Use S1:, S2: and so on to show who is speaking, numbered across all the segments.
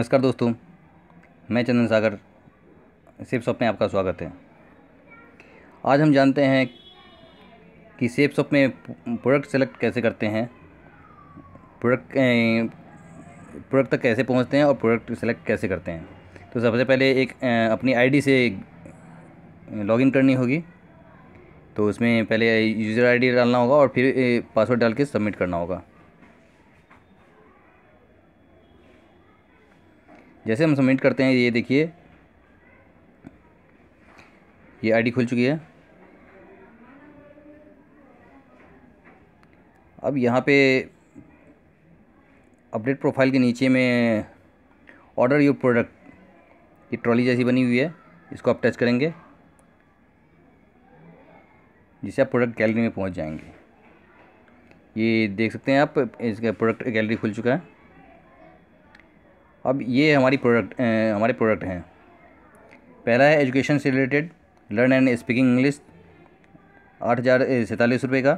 S1: नमस्कार दोस्तों मैं चंदन सागर सेफ शॉप में आपका स्वागत है आज हम जानते हैं कि सेफ शॉप में प्रोडक्ट सेलेक्ट कैसे करते हैं प्रोडक्ट प्रोडक्ट तक कैसे पहुंचते हैं और प्रोडक्ट सेलेक्ट कैसे करते हैं तो सबसे पहले एक अपनी आईडी से लॉगिन करनी होगी तो उसमें पहले यूज़र आईडी डालना होगा और फिर पासवर्ड डाल के सबमिट करना होगा जैसे हम सबमिट करते हैं ये देखिए ये आईडी खुल चुकी है अब यहाँ पे अपडेट प्रोफाइल के नीचे में ऑर्डर योर प्रोडक्ट ये ट्रॉली जैसी बनी हुई है इसको आप टच करेंगे जिससे आप प्रोडक्ट गैलरी में पहुँच जाएंगे ये देख सकते हैं आप इसका प्रोडक्ट गैलरी खुल चुका है अब ये हमारी प्रोडक्ट हमारे प्रोडक्ट हैं पहला है एजुकेशन से related learn and speaking English आठ हज़ार सैंतालीस रुपये का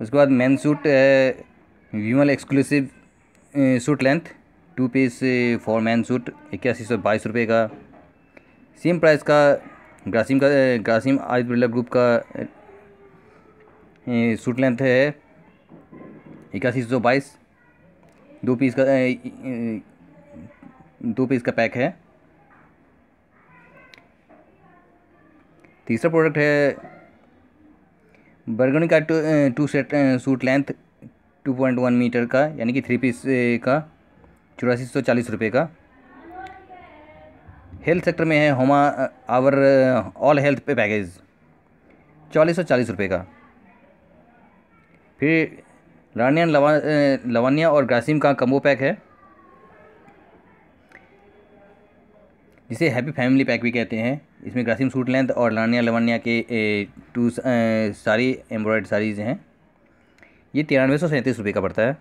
S1: उसके बाद मेन सूट है Vimal exclusive suit length two piece for man suit इक्यासी सौ बाईस रुपये का सेम प्राइस का ग्रासिम का ग्रासिम आज बिरला ग्रुप का सूट लेंथ है इक्यासी सौ बाईस दो पीस का दो पीस का पैक है तीसरा प्रोडक्ट है बर्गनी का two two set suit length two point one metre का यानी कि थ्री पीस का चौरासी सौ चालीस रुपये का हेल्थ सेक्टर में है होमा आवर ऑल हेल्थ पे पैकेज चालीस सौ चालीस रुपये का फिर रानिया लवानिया और ग्रासिम का कम्बो पैक है जिसे हैप्पी फैमिली पैक भी कहते हैं इसमें ग्रासिम सूट लेंथ और लानिया लवानिया के टू सारी एम्ब्रॉयड साड़ीज़ हैं ये तिरानवे सौ सैंतीस रुपये का पड़ता है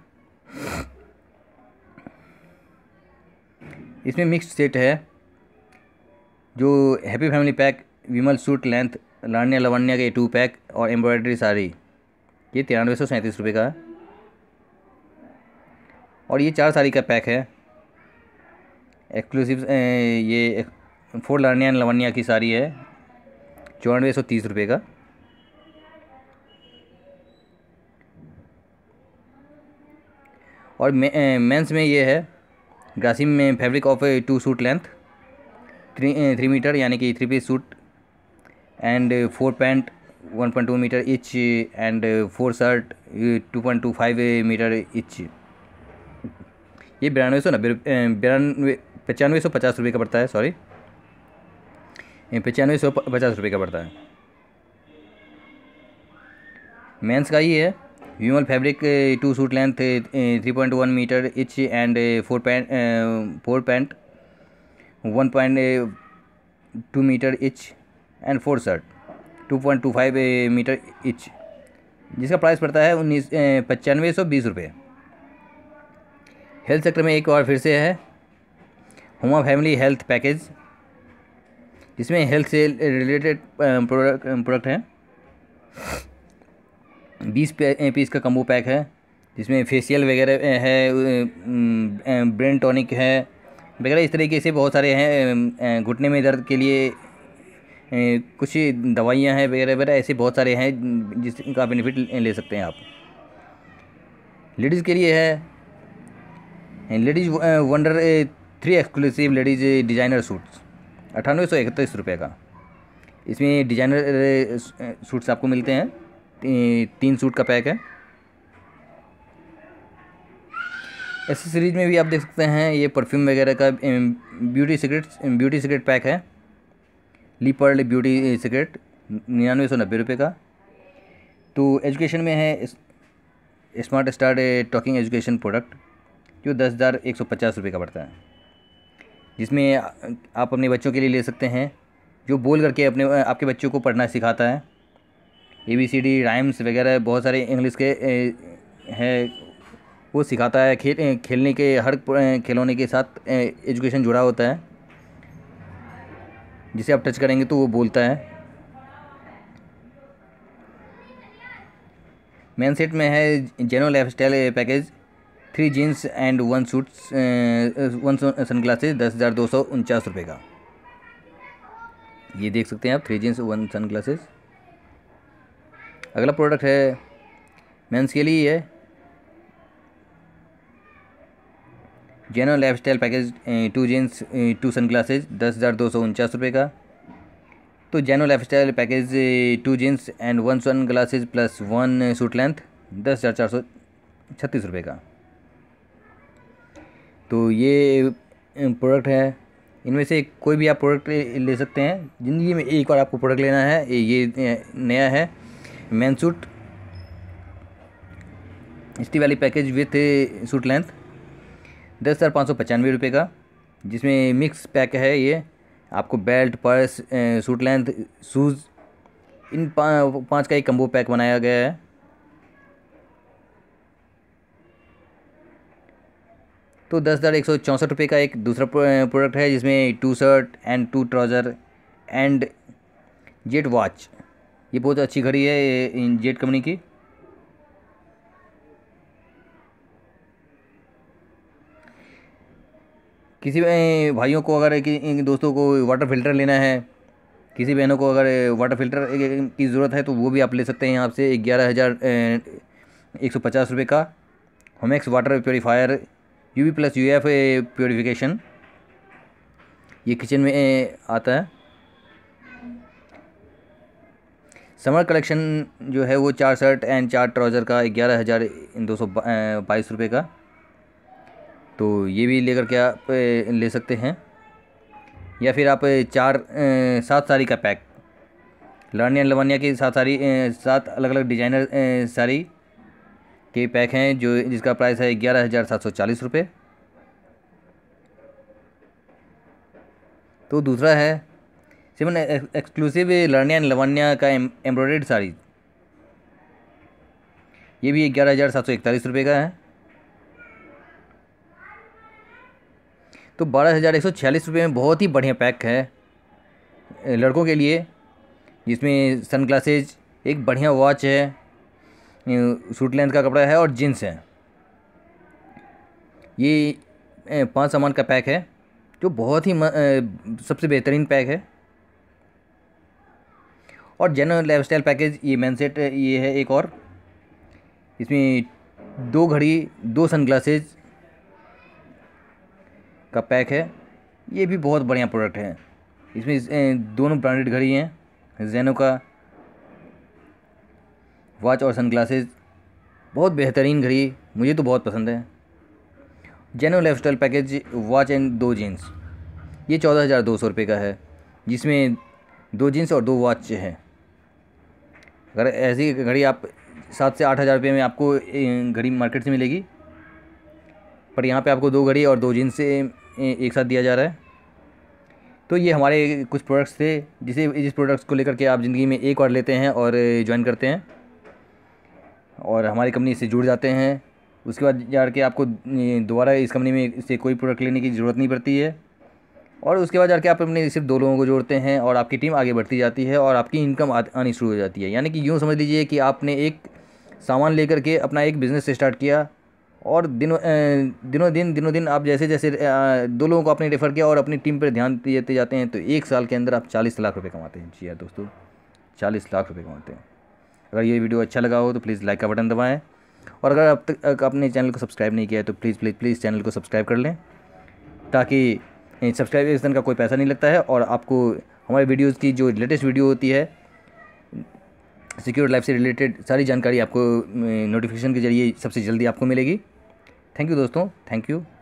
S1: इसमें मिक्स सेट है जो happy family pack Vimal suit length लानिया लवानिया के टू पैक और एम्ब्रॉयड्री साड़ी ये तिरानवे सौ सैंतीस रुपये का है और ये चार साड़ी का पैक है एक्सक्लूसिव ये फोर लानिया एंड लवनिया की साड़ी है चौरानवे सौ तीस रुपये का और मेंस में ये है ग्रासिम में fabric of two suit length three three metre यानी कि three piece suit and four pant one point two metre each and four shirt two point two five metre each ये बिरानवे सौ नब्बे बिरानवे पचानवे सौ पचास रुपये का पड़ता है सॉरी पचानवे सौ पचास रुपये का पड़ता है मेंस का ही है ह्यूमल fabric two suit length three point one metre each and four pant four pant one point two metre each and four shirt two point two five metre each जिसका प्राइस पड़ता है उन्नीस पचानवे सौ बीस रुपये हेल्थ सेक्टर में एक और फिर से है हुमा फैमिली हेल्थ पैकेज जिसमें हेल्थ से रिलेटेड प्रोडक्ट हैं बीस पीस का कम्बो पैक है जिसमें फेशियल वगैरह है ब्रेन टॉनिक है वगैरह इस तरीके से बहुत सारे हैं घुटने में दर्द के लिए कुछ दवाइयां हैं वगैरह वगैरह ऐसे बहुत सारे हैं जिसका बेनिफिट ले सकते हैं आप लेडीज़ के लिए है ladies wonder three exclusive ladies designer suits अठानवे सौ इकतीस रुपये का इसमें डिजाइनर सूट्स uh, uh, आपको मिलते हैं तीन सूट का पैक है एसेसरीज में भी आप देख सकते हैं ये परफ्यूम वगैरह का beauty cigarette beauty secret pack है लीपर ब्यूटी सिक्रेट निन्यानवे सौ नब्बे रुपये का तो एजुकेशन में है smart start talking education product जो दस हज़ार एक सौ पचास रुपये का पड़ता है जिसमें आप अपने बच्चों के लिए ले सकते हैं जो बोल करके अपने आपके बच्चों को पढ़ना सिखाता है A B C D rhymes वगैरह बहुत सारे इंग्लिश के हैं वो सिखाता है खेल खेलने के हर खिलौने के साथ एजुकेशन जुड़ा होता है जिसे आप टच करेंगे तो वो बोलता है मेन सेट में है जेनो lifestyle package three jeans and one suit one sunglasses दस हज़ार दो सौ उनचास रुपये का ये देख सकते हैं आप three jeans one sunglasses अगला प्रोडक्ट है मेंस के लिए है general lifestyle package two jeans two sunglasses दस हज़ार दो सौ उनचास रुपये का तो जेनो lifestyle package two jeans and one sunglasses plus one suit length दस हज़ार चार सौ छत्तीस रुपये का तो ये प्रोडक्ट है इनमें से कोई भी आप प्रोडक्ट ले सकते हैं ज़िंदगी में एक बार आपको प्रोडक्ट लेना है ये नया है मैन सूट स्टी वाली पैकेज विथ सूट लेंथ दस हज़ार पाँच सौ पचानवे रुपये का जिसमें मिक्स पैक है ये आपको belt purse suit length shoes इन पा, पांच का एक कम्बो पैक बनाया गया है तो दस हज़ार एक सौ चौंसठ रुपये का एक दूसरा प्रोडक्ट है जिसमें two shirt and two trouser and jet watch ये बहुत अच्छी घड़ी है जेट कंपनी की किसी भाइयों को अगर कि दोस्तों को वाटर फिल्टर लेना है किसी बहनों को अगर वाटर फिल्टर की ज़रूरत है तो वो भी आप ले सकते हैं यहाँ से ग्यारह हज़ार एक सौ पचास रुपये का Homex water purifier U V plus U F purification ये किचन में eh, आता है समर कलेक्शन जो है वो चार शर्ट एंड चार ट्राउज़र का ग्यारह हज़ार दो सौ eh, बाईस रुपये का तो ये भी लेकर के आप eh, ले सकते हैं या फिर आप चार सात साड़ी का पैक लर्निया लवानिया की सात साड़ी सात अलग अलग डिजाइनर साड़ी के पैक हैं जो जिसका प्राइस है ग्यारह हज़ार सात सौ चालीस रुपये तो दूसरा है सिमन एक्सक्लूसिव लर्निया एंड लवन्या का एम्ब्रॉयड साड़ी ये भी ग्यारह हज़ार सात सौ इकतालीस रुपये का है तो बारह हज़ार एक सौ छियालीस रुपये में बहुत ही बढ़िया पैक है लड़कों के लिए जिसमें सन ग्लासेज एक बढ़िया वॉच है सूट लेंथ का कपड़ा है और जीन्स है ये पांच सामान का पैक है जो बहुत ही सबसे बेहतरीन पैक है और जनरल लाइफ स्टाइल पैकेज ये मैन सेट ये है एक और इसमें दो घड़ी दो सन ग्लासेज का पैक है ये भी बहुत बढ़िया प्रोडक्ट है इसमें दोनों ब्रांडेड घड़ी हैं जैनो का वॉच और सनग्लासेस बहुत बेहतरीन घड़ी मुझे तो बहुत पसंद है जेनो lifestyle package watch and दो जीन्स ये चौदह हज़ार दो सौ रुपये का है जिसमें दो जीन्स और दो वॉच है अगर ऐसी घड़ी आप सात से आठ हज़ार रुपये में आपको घड़ी मार्केट से मिलेगी पर यहाँ पे आपको दो घड़ी और दो जीन्स एक साथ दिया जा रहा है तो ये हमारे कुछ प्रोडक्ट्स थे जिसे इस प्रोडक्ट्स को लेकर के आप ज़िंदगी में एक और लेते हैं और ज्वाइन करते हैं और हमारी कंपनी से जुड़ जाते हैं उसके बाद जा के आपको दोबारा इस कंपनी में से कोई प्रोडक्ट लेने की ज़रूरत नहीं पड़ती है और उसके बाद जाके आप अपने सिर्फ दो लोगों को जोड़ते हैं और आपकी टीम आगे बढ़ती जाती है और आपकी इनकम आनी शुरू हो जाती है यानी कि यूँ समझ लीजिए कि आपने एक सामान लेकर के अपना एक बिज़नेस स्टार्ट किया और दिनों दिनों दिन दिनों दिन आप जैसे जैसे दो लोगों को आपने रेफ़र किया और अपनी टीम पर ध्यान देते जाते हैं तो एक साल के अंदर आप चालीस लाख रुपये कमाते हैं जी हाँ दोस्तों चालीस लाख रुपये कमाते हैं अगर ये वीडियो अच्छा लगा हो तो प्लीज़ लाइक का बटन दबाएँ और अगर अब तक अपने चैनल को सब्सक्राइब नहीं किया है तो प्लीज़ प्लीज़ प्लीज़ चैनल को सब्सक्राइब कर लें ताकि सब्सक्राइबेशन का कोई पैसा नहीं लगता है और आपको हमारे वीडियोज़ की जो लेटेस्ट वीडियो होती है सिक्योर लाइफ से रिलेटेड सारी जानकारी आपको नोटिफिकेशन के जरिए सबसे जल्दी आपको मिलेगी थैंक यू दोस्तों थैंक यू